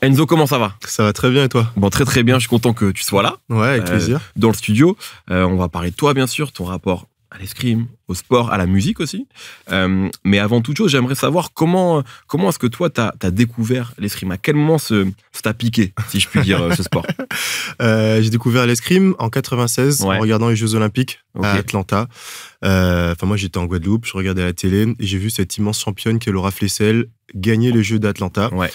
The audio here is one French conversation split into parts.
Enzo, comment ça va Ça va très bien et toi Bon, très très bien, je suis content que tu sois là. Ouais, avec euh, plaisir. Dans le studio. Euh, on va parler de toi, bien sûr, ton rapport à l'escrime, au sport, à la musique aussi. Euh, mais avant toute chose, j'aimerais savoir comment, comment est-ce que toi, tu as, découvert l'escrime À quel moment ça t'a piqué, si je puis dire, euh, ce sport euh, J'ai découvert l'escrime en 96 en regardant les Jeux Olympiques à Atlanta. Enfin, moi, j'étais en Guadeloupe, je regardais la télé et j'ai vu cette immense championne qui est Laura Flessel gagner les Jeux d'Atlanta. Ouais.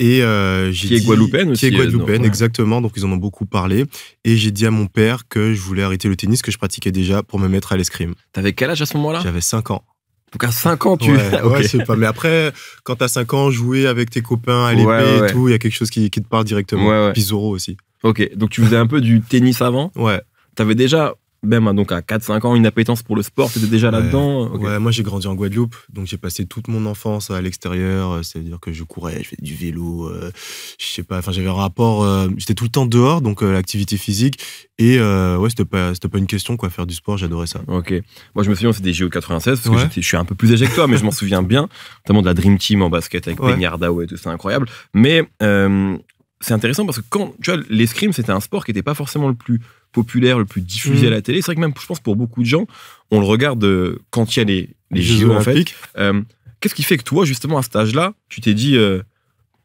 Et euh, qui est aussi. Qui euh, est exactement. Donc ils en ont beaucoup parlé. Et j'ai dit à mon père que je voulais arrêter le tennis, que je pratiquais déjà pour me mettre à l'escrime. T'avais quel âge à ce moment-là J'avais 5 ans. Donc à 5 ans, tu. Ah, ouais, c'est pas. Mais après, quand t'as 5 ans, jouer avec tes copains à l'épée et tout, il y a quelque chose qui, qui te parle directement. Pizoro aussi. Ok, donc tu faisais un peu du tennis avant Ouais. T'avais déjà même hein, donc à 4-5 ans, une appétence pour le sport, c'était déjà là-dedans euh, Ouais, moi j'ai grandi en Guadeloupe, donc j'ai passé toute mon enfance à l'extérieur, euh, c'est-à-dire que je courais, je faisais du vélo, euh, je sais pas, enfin j'avais un rapport, j'étais tout le temps dehors, donc l'activité physique, et ouais, c'était pas, pas une question quoi, faire du sport, j'adorais ça. Ok, moi je me souviens, c'était des JO 96, parce que je suis un peu plus âgé que toi, mais je m'en souviens bien, notamment de la Dream Team en basket avec ouais. et et tout ça, incroyable, mais c'est intéressant parce que quand, tu vois, l'escrime, c'était un sport qui n'était pas forcément le plus populaire, le plus diffusé à mm. la télé. C'est vrai que même, je pense, pour beaucoup de gens, on le regarde euh, quand il y a les, les, JO, euh, Qu'est-ce qui fait que toi, justement, à cet âge-là, tu t'es dit, euh,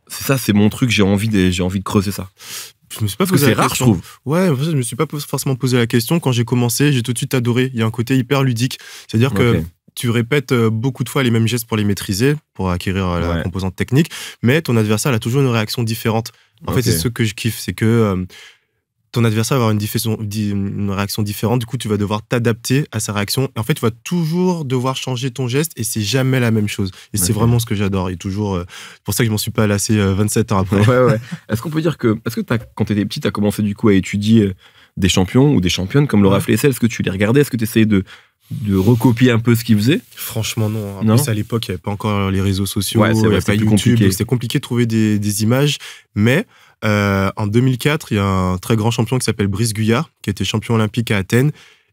c'est ça, c'est mon truc, j'ai envie, de, j'ai envie de creuser ça je me suis pas que c'est rare, je trouve. Ouais, je me suis pas forcément posé la question. Quand j'ai commencé, j'ai tout de suite adoré. Il y a un côté hyper ludique. C'est-à-dire que tu répètes beaucoup de fois les mêmes gestes pour les maîtriser, pour acquérir la composante technique, mais ton adversaire a toujours une réaction différente. En fait, c'est ce que je kiffe, c'est que euh, ton adversaire va avoir une, réaction différente. Du coup, tu vas devoir t'adapter à sa réaction. En fait, tu vas toujours devoir changer ton geste et c'est jamais la même chose. Et c'est vraiment ce que j'adore. Et toujours, euh, c'est pour ça que je m'en suis pas lassé 27 euh, ans après. Ouais, ouais. Est-ce qu'on peut dire que, est-ce que quand tu étais petit, tu as commencé du coup à étudier des champions ou des championnes comme Laura Flessel Est-ce que tu les regardais Est-ce que tu essayais de de recopier un peu ce qu'ils faisaient Franchement, non. Hein. à l'époque, il n'y avait pas encore les réseaux sociaux, il n'y avait pas YouTube, compliqué. c'était compliqué de trouver des, images. Mais euh, en 2004, il y a un très grand champion qui s'appelle Brice Guyard, qui était champion olympique à Athènes.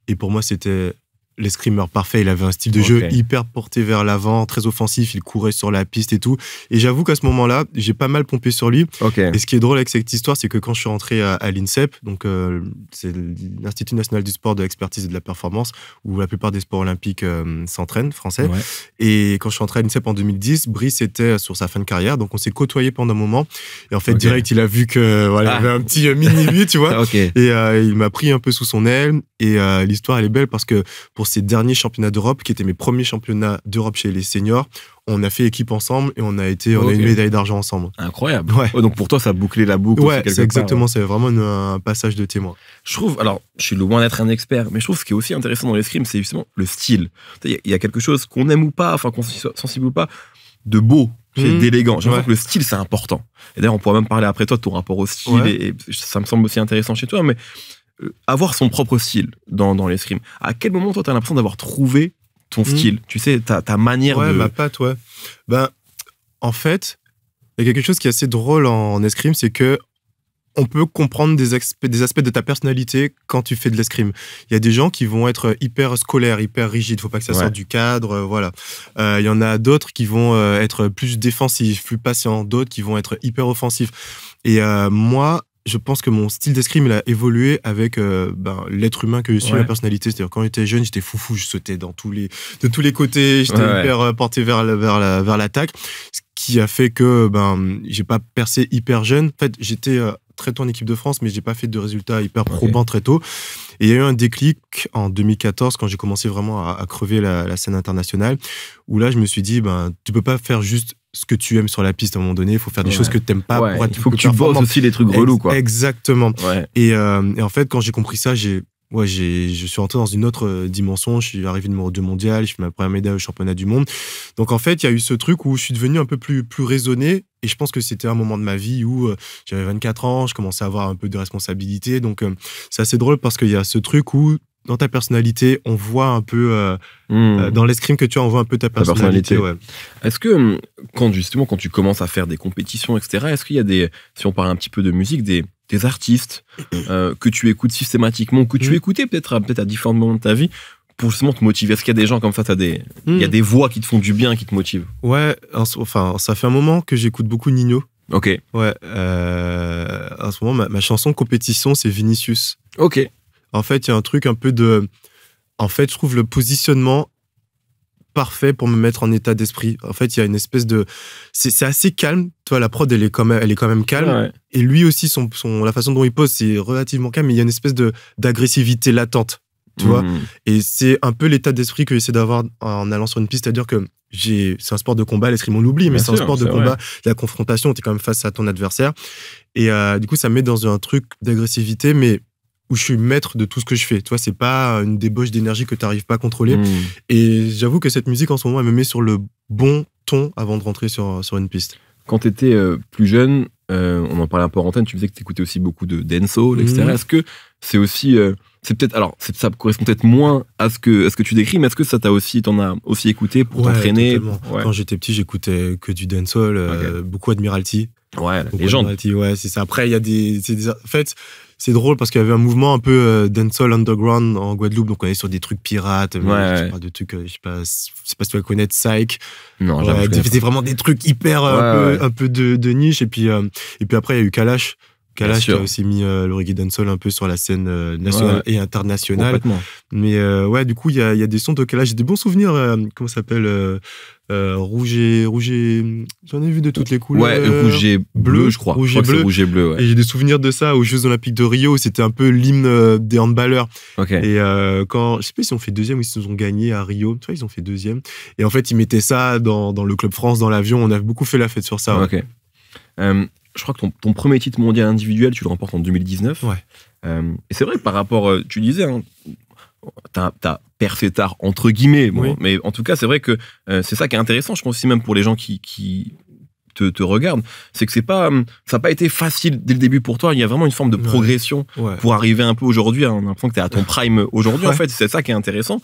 Et pour moi, c'était L'escrimeur parfait. Il avait un style de jeu hyper porté vers l'avant, très offensif. Il courait sur la piste et tout. Et j'avoue qu'à ce moment-là, j'ai pas mal pompé sur lui. Et ce qui est drôle avec cette histoire, c'est que quand je suis rentré à, l'INSEP, donc euh, c'est l'Institut national du sport de l'expertise et de la performance, où la plupart des sports olympiques euh, s'entraînent français. Et quand je suis rentré à l'INSEP en 2010, Brice était sur sa fin de carrière. Donc on s'est côtoyé pendant un moment. Et en fait, direct, il a vu que voilà, avait ah. un petit euh, mini lui, tu vois. et il m'a pris un peu sous son aile. Et euh, l'histoire, elle est belle parce que pour ces derniers championnats d'Europe, qui étaient mes premiers championnats d'Europe chez les seniors, on a fait équipe ensemble et on a été, eu une médaille d'argent ensemble. Incroyable. Oh, donc pour toi, ça a bouclé la boucle. exactement. C'est vraiment un passage de témoin. Je trouve, alors, je suis loin d'être un expert, mais je trouve ce qui est aussi intéressant dans l'escrime, c'est justement le style. Il y, a quelque chose qu'on aime ou pas, enfin qu'on soit sensible ou pas, de beau. et mmh. d'élégant. Je ouais. que le style, c'est important. Et d'ailleurs, on pourra même parler après toi de ton rapport au style. Et, ça me semble aussi intéressant chez toi. Mais euh, avoir son propre style dans, l'escrime. À quel moment, toi, tu as l'impression d'avoir trouvé ton hmm. style Tu sais, ta, manière manière ouais, ma patte, ouais. Ben, en fait, il y a quelque chose qui est assez drôle en, escrime, c'est que on peut comprendre des aspects, des aspects de ta personnalité quand tu fais de l'escrime. Il y a des gens qui vont être hyper scolaires, hyper rigides, Il faut pas que ça sorte du cadre, euh, voilà. Euh, il y en a d'autres qui vont être plus défensifs, plus patients, d'autres qui vont être hyper offensifs. Et moi, je pense que mon style d'escrime il a évolué avec euh, ben, l'être humain que je suis, ma la personnalité. C'est-à-dire quand j'étais jeune, j'étais foufou, je sautais dans tous les, de tous les côtés, j'étais hyper euh, porté vers vers la, vers l'attaque, ce qui a fait que ben j'ai pas percé hyper jeune. En fait, j'étais euh, très tôt en équipe de France, mais j'ai pas fait de résultats hyper probants très tôt. Et il y a eu un déclic en 2014 quand j'ai commencé vraiment à, crever la, la, scène internationale, où là je me suis dit ben tu peux pas faire juste ce que tu aimes sur la piste à un moment donné. Il faut faire des choses que tu n'aimes pas Il faut que, tu bosses aussi les trucs relous, quoi. Exactement. Euh, et, en fait, quand j'ai compris ça, j'ai. Ouais, je suis rentré dans une autre euh, dimension. Je suis arrivé numéro 2 mondial, je fais ma première médaille au championnat du monde. Donc en fait, il y a eu ce truc où je suis devenu un peu plus, plus raisonné. Et je pense que c'était un moment de ma vie où euh, j'avais 24 ans, je commençais à avoir un peu de responsabilité. Donc c'est assez drôle parce qu'il y a ce truc où dans ta personnalité, on voit un peu euh, hmm. euh, dans l'escrime que tu as, on voit un peu ta personnalité. Est-ce que hum, quand justement quand tu commences à faire des compétitions, etc. Est-ce qu'il y a des, si on parle un petit peu de musique, des, artistes euh, que tu écoutes systématiquement, que tu hmm. écoutais peut-être peut-être à différents moments de ta vie pour justement te motiver Est-ce qu'il y a des gens comme ça, il y a hmm. des voix qui te font du bien, qui te motivent Ouais, enfin ça fait un moment que j'écoute beaucoup Nino. Ok. Ouais. en ce moment, ma, ma chanson compétition, c'est Vinicius. Ok. En fait, il y a un truc un peu de. En fait, je trouve le positionnement parfait pour me mettre en état d'esprit. En fait, il y a une espèce de. C'est assez calme. Toi, la prod, elle est quand même, elle est quand même calme. Et lui aussi, son, la façon dont il pose, c'est relativement calme. il y a une espèce de d'agressivité latente. Tu vois mmh. Et c'est un peu l'état d'esprit que j'essaie d'avoir en allant sur une piste. C'est-à-dire que c'est un sport de combat, l'escrime on oublie, mais c'est un sport de combat, la confrontation, tu es quand même face à ton adversaire. Et euh, du coup, ça me met dans un truc d'agressivité, mais où je suis maître de tout ce que je fais. Tu vois, c'est pas une débauche d'énergie que tu n'arrives pas à contrôler. Hmm. Et j'avoue que cette musique, en ce moment, elle me met sur le bon ton avant de rentrer sur, sur une piste. Quand tu étais euh, plus jeune, euh, on en parlait un peu en antenne, tu faisais disais que tu écoutais aussi beaucoup de dancehall, etc. Hmm. Est-ce que c'est aussi euh, c'est peut-être alors ça correspond peut-être moins à ce que ce que tu décris mais est-ce que ça t'a aussi t'en a aussi écouté pour t'entraîner quand j'étais petit j'écoutais que du dancehall euh, beaucoup Admiralty ouais les gens ouais c'est ça après il y a des, en fait c'est drôle parce qu'il y avait un mouvement un peu euh, dancehall underground en Guadeloupe donc on est sur des trucs pirates euh, ouais, pas de trucs je sais pas sais pas si tu vas connaître Psych non c'était vraiment des trucs hyper un peu, de, de niche et puis et puis après il y a eu Kalash Kalash a aussi mis euh, le reggae un peu sur la scène euh, nationale et internationale. Mais euh, ouais, du coup, il y a, des sons de Kalash. J'ai des bons souvenirs. Euh, comment ça s'appelle Rouge et. Rouge et... J'en ai vu de toutes les couleurs. Ouais, rouge et bleu, je crois. Rouge, bleu. rouge et bleu. Et j'ai des souvenirs de ça aux Jeux Olympiques de Rio. C'était un peu l'hymne des handballeurs. Et quand. Je sais pas si on fait deuxième ou s'ils ont gagné à Rio. Tu vois, ils ont fait deuxième. Et en fait, ils mettaient ça dans, le Club France, dans l'avion. On a beaucoup fait la fête sur ça. Ok je crois que ton, premier titre mondial individuel, tu le remportes en 2019. Euh, et c'est vrai que par rapport, euh, tu disais, hein, as percé tard, entre guillemets, mais en tout cas, c'est vrai que euh, c'est ça qui est intéressant, je pense aussi même pour les gens qui, te, regardent, c'est que c'est pas, hum, ça n'a pas été facile dès le début pour toi, il y a vraiment une forme de progression pour arriver un peu aujourd'hui, hein. on a l'impression que es à ton prime aujourd'hui, en fait, c'est ça qui est intéressant.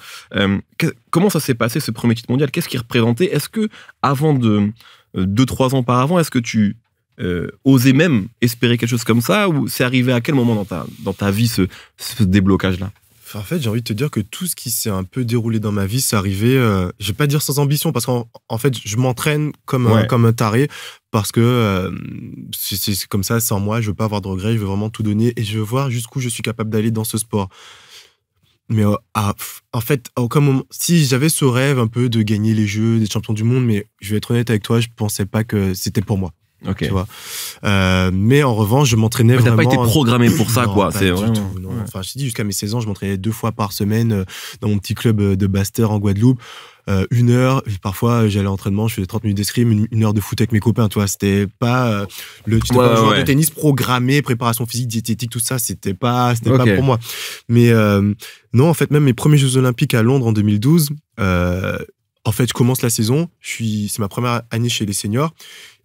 comment ça s'est passé ce premier titre mondial Qu'est-ce qui représentait Est-ce que avant de deux, trois ans avant, est-ce que tu euh, oser même espérer quelque chose comme ça Ou c'est arrivé à quel moment dans ta, dans ta vie ce, déblocage-là en fait, j'ai envie de te dire que tout ce qui s'est un peu déroulé dans ma vie, c'est arrivé, euh, je vais pas dire sans ambition, parce qu'en fait, je m'entraîne comme, un, comme un taré, parce que euh, c'est comme ça, sans moi, je veux pas avoir de regrets, je veux vraiment tout donner, et je veux voir jusqu'où je suis capable d'aller dans ce sport. Mais en fait, moment, si j'avais ce rêve un peu de gagner les Jeux, des champions du monde, mais je vais être honnête avec toi, je pensais pas que c'était pour moi. Tu vois. Euh, mais en revanche, je m'entraînais vraiment. T'as pas été programmé pour ça, quoi. C'est vraiment... Enfin, je dis jusqu'à mes 16 ans, je m'entraînais deux fois par semaine euh, dans mon petit club euh, de Baster en Guadeloupe. une heure, parfois j'allais à l'entraînement, je faisais 30 minutes d'escrime, une, heure de foot avec mes copains, tu vois, c'était pas le joueur de tennis programmé, préparation physique, diététique, tout ça, c'était pas pas pour moi. Mais non, en fait, même mes premiers Jeux olympiques à Londres en 2012, en fait, je commence la saison, c'est ma première année chez les seniors.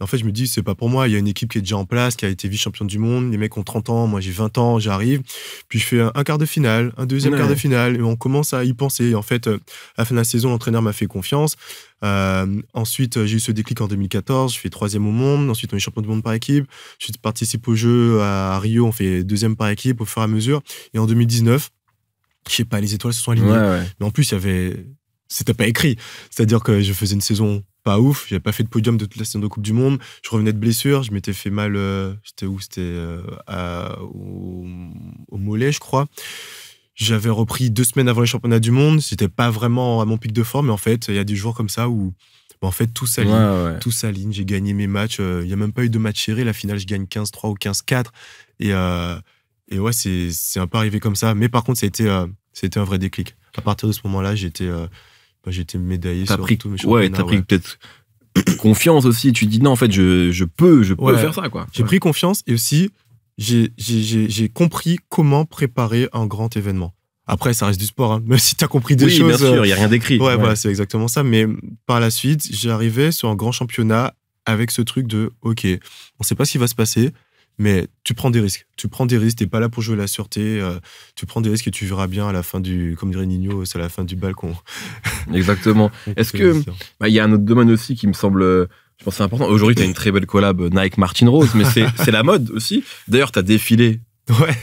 en fait, je me dis, c'est pas pour moi. Il y a une équipe qui est déjà en place, qui a été vice-champion du monde. Les mecs ont 30 ans, moi j'ai 20 ans, j'arrive. Puis je fais un quart de finale, un deuxième quart de finale, et on commence à y penser. en fait, euh, à la fin de la saison, l'entraîneur m'a fait confiance. Euh, ensuite, j'ai eu ce déclic en 2014. Je fais troisième au monde. Ensuite, on est champion du monde par équipe. Je participe au jeu à Rio. On fait deuxième par équipe au fur et à mesure. Et en 2019, je sais pas, les étoiles se sont alignées. Mais en plus, il y avait c'était pas écrit. C'est-à-dire que je faisais une saison pas ouf, j'avais pas fait de podium de toute la saison de Coupe du Monde, je revenais de blessure, je m'étais fait mal, euh, j'étais où C'était euh, au, mollet, je crois. J'avais repris deux semaines avant les championnats du monde, c'était pas vraiment à mon pic de forme, mais en fait, il y a des jours comme ça où bah, en fait, tout s'aligne. J'ai gagné mes matchs. Euh, il y n'y a même pas eu de match serré. La finale, je gagne 15-3 ou 15-4. Et, et ouais, c'est un peu arrivé comme ça. Mais par contre, ça a été, ça a été un vrai déclic. À partir de ce moment-là, j'étais bah, j'étais médaillé pris, tous mes championnats. Ouais, t'as pris peut-être confiance aussi. Tu dis non, en fait, je, peux, je peux faire ça, quoi. J'ai pris confiance et aussi, j'ai compris comment préparer un grand événement. Après, ça reste du sport, Mais hein, même si t'as compris des choses. Oui, bien euh, sûr, il n'y a rien d'écrit. Ouais, c'est exactement ça. Mais par la suite, j'ai arrivé sur un grand championnat avec ce truc de OK, on ne sait pas ce qui va se passer, mais tu prends des risques. Tu prends des risques. T'es pas là pour jouer la sûreté. Euh, tu prends des risques et tu verras bien à la fin du, comme dirait Nino, c'est à la fin du balcon. Exactement. Est-ce que bah, il y a un autre domaine aussi qui me semble, je pense, important. Aujourd'hui, tu as une très belle collab Nike Martin Rose, mais c'est la mode aussi. D'ailleurs, tu as défilé Ouais.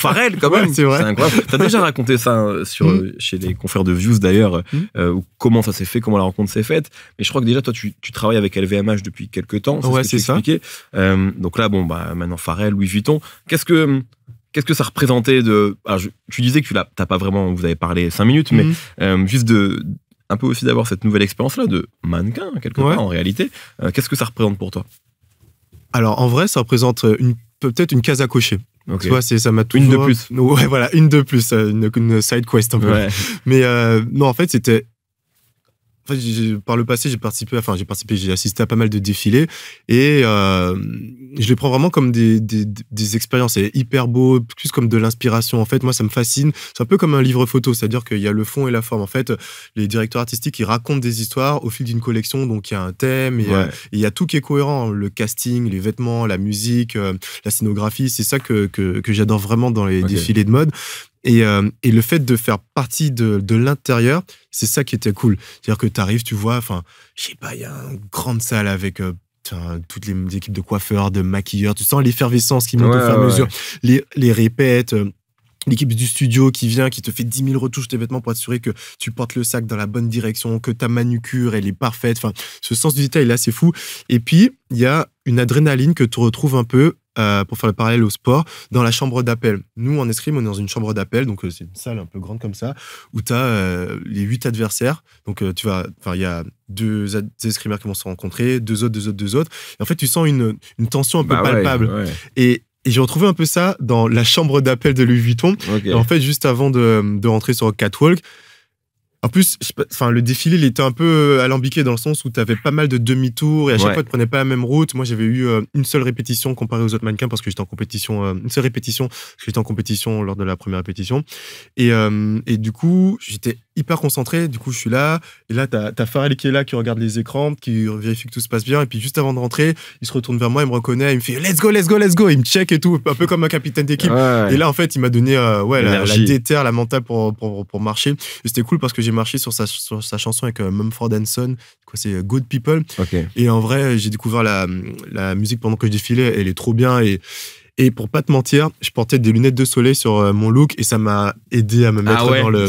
Pour quand même. c'est vrai. T'as déjà raconté ça hein, sur, mm. euh, chez les confrères de Views, d'ailleurs, euh, mm. euh, comment ça s'est fait, comment la rencontre s'est faite. Mais je crois que déjà, toi, tu, travailles avec LVMH depuis quelques temps. Ouais, c'est ce ça. donc là, bon, bah, maintenant Farel Louis Vuitton. Qu'est-ce que, qu'est-ce que ça représentait de. tu disais que tu n'as pas vraiment. Vous avez parlé cinq minutes, mais mm. juste de. Un peu aussi d'avoir cette nouvelle expérience-là de mannequin, quelque part, en réalité. qu'est-ce que ça représente pour toi Alors, en vrai, ça représente peut-être une case à cocher tu vois c'est ça m'a toujours... Une de plus. Ouais, voilà, une de plus, euh, une, une side quest un peu. Ouais. Mais euh, non, en fait, c'était en fait, par le passé, j'ai participé, enfin, j'ai participé, j'ai assisté à pas mal de défilés et euh, je les prends vraiment comme des, expériences. C'est hyper beau, plus comme de l'inspiration. En fait, moi, ça me fascine. C'est un peu comme un livre photo, c'est-à-dire qu'il y a le fond et la forme. En fait, les directeurs artistiques, ils racontent des histoires au fil d'une collection, donc il y a un thème euh, il y a tout qui est cohérent. Le casting, les vêtements, la musique, euh, la scénographie, c'est ça que, que, j'adore vraiment dans les défilés de mode. Euh, et, le fait de faire partie de, de l'intérieur, c'est ça qui était cool. C'est-à-dire que tu arrives, tu vois, enfin, je sais pas, il y a une grande salle avec euh, toutes les équipes de coiffeurs, de maquilleurs, tu sens l'effervescence qui monte au fur et à mesure, les, les répètes. Euh, l'équipe du studio qui vient, qui te fait 10 000 retouches tes vêtements pour assurer que tu portes le sac dans la bonne direction, que ta manucure, elle est parfaite. Enfin, ce sens du détail, là, c'est fou. Et puis, il y a une adrénaline que tu retrouves un peu, euh, pour faire le parallèle au sport, dans la chambre d'appel. Nous, en escrime, on est dans une chambre d'appel, donc euh, c'est une salle un peu grande comme ça, où tu as euh, les huit adversaires. Donc, tu vas, enfin, il y a deux escrimeurs qui vont se rencontrer, deux autres, deux autres, deux autres. en fait, tu sens une, tension un peu bah palpable. Et et j'ai retrouvé un peu ça dans la chambre d'appel de Louis Vuitton. en fait, juste avant de, rentrer sur Catwalk, en plus, enfin, le défilé, il était un peu alambiqué dans le sens où tu avais pas mal de demi-tours et à chaque fois, tu prenais pas la même route. Moi, j'avais eu euh, une seule répétition comparée aux autres mannequins parce que j'étais en compétition, euh, une seule répétition, j'étais en compétition lors de la première répétition. et euh, du coup, j'étais hyper concentré. Du coup, je suis là. Et là, t'as as Farrell qui est là, qui regarde les écrans, qui vérifie que tout se passe bien. Et puis, juste avant de rentrer, il se retourne vers moi, il me reconnaît, il me fait Let's go, let's go, let's go. Il me check et tout, un peu comme un capitaine d'équipe. Et là, en fait, il m'a donné euh, ouais, la, la, déterre, la mentale pour, pour, pour marcher. Et c'était cool parce que j'ai marché sur sa, sa chanson avec euh, Mumford Hanson. C'est euh, Good People. Et en vrai, j'ai découvert la, la musique pendant que je défilais. Elle est trop bien. Et, et pour pas te mentir, je portais des lunettes de soleil sur euh, mon look et ça m'a aidé à me mettre ah dans le,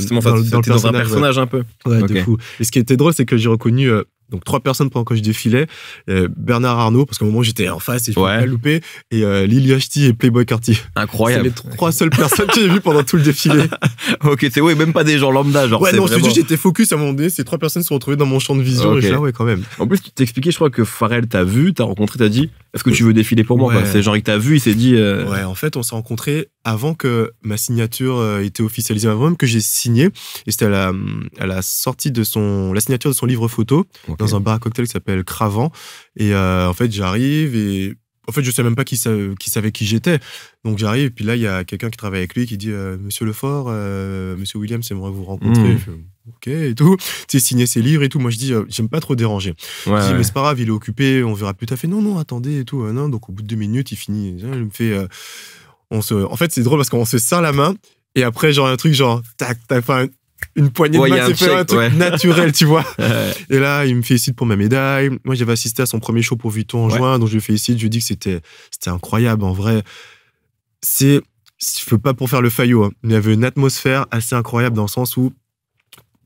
dans, dans un personnage un peu. de fou. Et ce qui était drôle, c'est que j'ai reconnu euh, donc trois personnes pendant que je défilais. Euh, Bernard Arnault, parce qu'au moment j'étais en face et je ne pas louper, et Lily Ashti et Playboy Carty. Incroyable. C'est les trois seules personnes que j'ai vues pendant tout le défilé. ok, c'est ouais, même pas des gens lambda. Genre, ouais, non, je te dis, j'étais focus à un moment donné, ces trois personnes se sont retrouvées dans mon champ de vision et ouais, quand même. En plus, tu t'expliquais, je crois que Pharrell t'a vu, t'as rencontré, t'as dit est-ce que tu veux défiler pour moi C'est genre, il t'a vu, il s'est dit. Euh, ouais, en fait, on s'est rencontrés avant que ma signature euh, était officialisée, avant même que j'ai signé. Et c'était à la, à la, sortie de son, la signature de son livre photo dans un bar à cocktail qui s'appelle Cravant. Et euh, en fait, j'arrive et en fait, je ne sais même pas qui, savait qui, j'étais. Donc j'arrive, et puis là, il y a quelqu'un qui travaille avec lui qui dit Monsieur Lefort, Monsieur William, j'aimerais vous rencontrer. Hmm ok et tout. Tu sais, signer ses livres et tout. Moi, je dis, euh, j'aime pas trop déranger. je dis, mais c'est pas grave, il est occupé, on verra plus tard. fait. Non, non, attendez et tout. Euh, non. Donc, au bout de deux minutes, il finit. Il me fait. Euh, on se... En fait, c'est drôle parce qu'on se serre la main et après, genre, un truc genre, tac, tac, enfin, une poignée de main, c'est fait un truc naturel, tu vois. et là, il me félicite pour ma médaille. Moi, j'avais assisté à son premier show pour Vuitton en juin, donc je fais félicite. Je lui dis que c'était c'était incroyable, en vrai. C'est je fais pas pour faire le faillot, hein, mais il y avait une atmosphère assez incroyable dans le sens où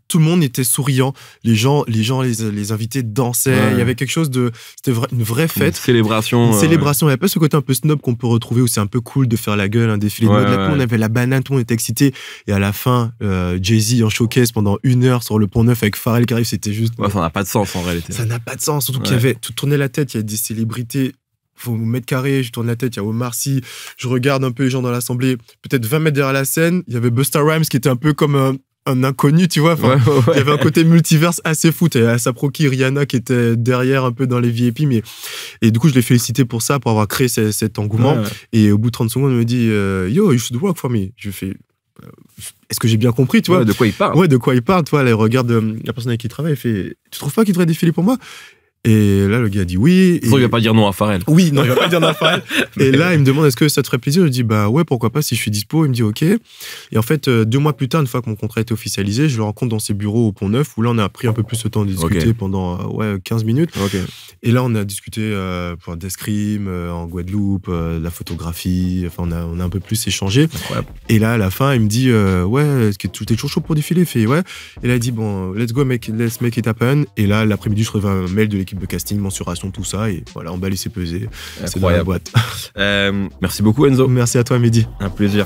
tout le monde était souriant. Les gens, les, gens, les, invités dansaient. Il y avait quelque chose de. C'était une vraie fête. célébration. célébration. Il n'y avait pas ce côté un peu snob qu'on peut retrouver où c'est un peu cool de faire la gueule, un défilé de mode. on avait la banane, tout le monde était excité. Et à la fin, euh, Jay-Z en showcase pendant une heure sur le Pont Neuf avec Pharrell qui arrive. C'était juste. ça n'a pas de sens en réalité. Ça n'a pas de sens. Surtout qu'il y avait. Tout tournait la tête. Il y a des célébrités Faut mettre carré, je tourne la tête, il y a Omar Sy, je regarde un peu les gens dans l'assemblée. Peut-être 20 mètres derrière la scène, il y avait Buster Rhymes qui était un peu comme euh, un inconnu, tu vois. Il y avait un côté multiverse assez fou. sa proqui Rihanna qui était derrière un peu dans les VIP. Mais... Et du coup, je l'ai félicité pour ça, pour avoir créé cet engouement. et au bout de 30 secondes, il me dit euh, Yo, you should work for me. Je fais euh, Est-ce que j'ai bien compris, tu vois De quoi il parle Ouais, de quoi il parle, tu vois. Elle regarde la personne avec qui il travaille, fait Tu trouves pas qu'il devrait défiler pour moi et là, le gars dit oui. Il va pas dire non à Farel. Oui, non, il va pas dire non à Farel. Et là, il me demande est-ce que ça te ferait plaisir Je dis bah ouais, pourquoi pas si je suis dispo. Il me dit ok. Et en fait, euh, deux mois plus tard, une fois que mon contrat était officialisé, je le rencontre dans ses bureaux au Pont Neuf où là, on a pris un peu plus le temps de discuter pendant euh, ouais, 15 minutes. Et là, on a discuté euh, d'escrime en Guadeloupe, la photographie. Enfin, on a, on a un peu plus échangé. Et là, à la fin, il me dit ouais, est-ce que tout est toujours chaud pour défiler fait ouais. Et là, il dit bon, let's go, mec, let's make it happen. Et là, l'après-midi, je reçois un mail de l'équipe de casting, mensuration, tout ça. Et voilà, on va laisser peser. C'est dans la boîte. Euh, merci beaucoup, Enzo. Merci à toi, Mehdi. Un plaisir.